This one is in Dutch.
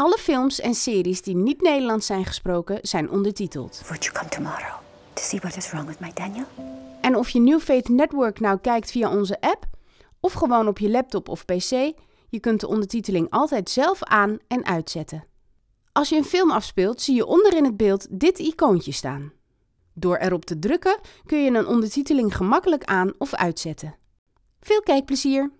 Alle films en series die niet Nederlands zijn gesproken zijn ondertiteld. Would you come tomorrow to see what is wrong with my Daniel? En of je New Faith Network nou kijkt via onze app of gewoon op je laptop of pc, je kunt de ondertiteling altijd zelf aan en uitzetten. Als je een film afspeelt, zie je onderin het beeld dit icoontje staan. Door erop te drukken kun je een ondertiteling gemakkelijk aan of uitzetten. Veel kijkplezier!